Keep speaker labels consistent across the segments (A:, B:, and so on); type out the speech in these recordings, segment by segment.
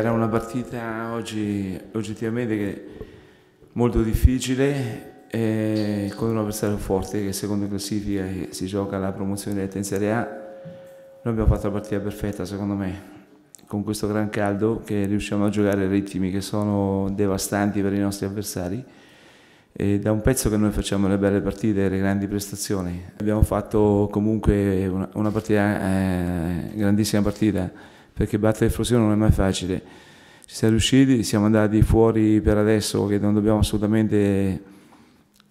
A: Era una partita oggi oggettivamente molto difficile eh, con un avversario forte che secondo classifica si gioca la promozione diretta in Serie A. Noi abbiamo fatto la partita perfetta secondo me, con questo gran caldo che riusciamo a giocare a ritmi che sono devastanti per i nostri avversari. E da un pezzo che noi facciamo le belle partite, e le grandi prestazioni. Abbiamo fatto comunque una, una partita, eh, grandissima partita perché battere il Frosinone non è mai facile. Ci siamo riusciti, siamo andati fuori per adesso che non dobbiamo assolutamente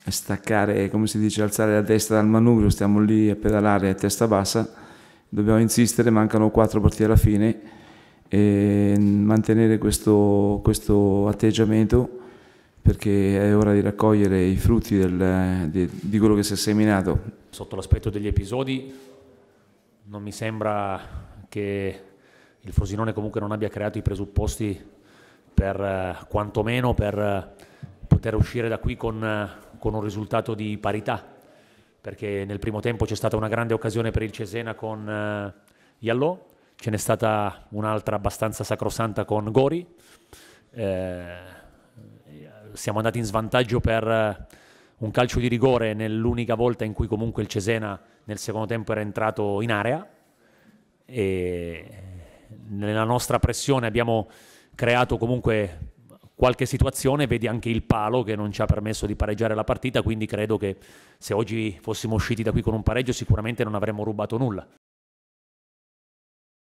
A: staccare, come si dice, alzare la destra dal manubrio, stiamo lì a pedalare a testa bassa, dobbiamo insistere, mancano quattro partite alla fine e mantenere questo, questo atteggiamento perché è ora di raccogliere i frutti del, di, di quello che si è seminato.
B: Sotto l'aspetto degli episodi non mi sembra che il Frosinone comunque non abbia creato i presupposti per eh, quantomeno per eh, poter uscire da qui con, eh, con un risultato di parità perché nel primo tempo c'è stata una grande occasione per il Cesena con eh, Iallò, ce n'è stata un'altra abbastanza sacrosanta con Gori, eh, siamo andati in svantaggio per eh, un calcio di rigore nell'unica volta in cui comunque il Cesena nel secondo tempo era entrato in area e nella nostra pressione abbiamo creato comunque qualche situazione, vedi anche il palo che non ci ha permesso di pareggiare la partita, quindi credo che se oggi fossimo usciti da qui con un pareggio sicuramente non avremmo rubato nulla.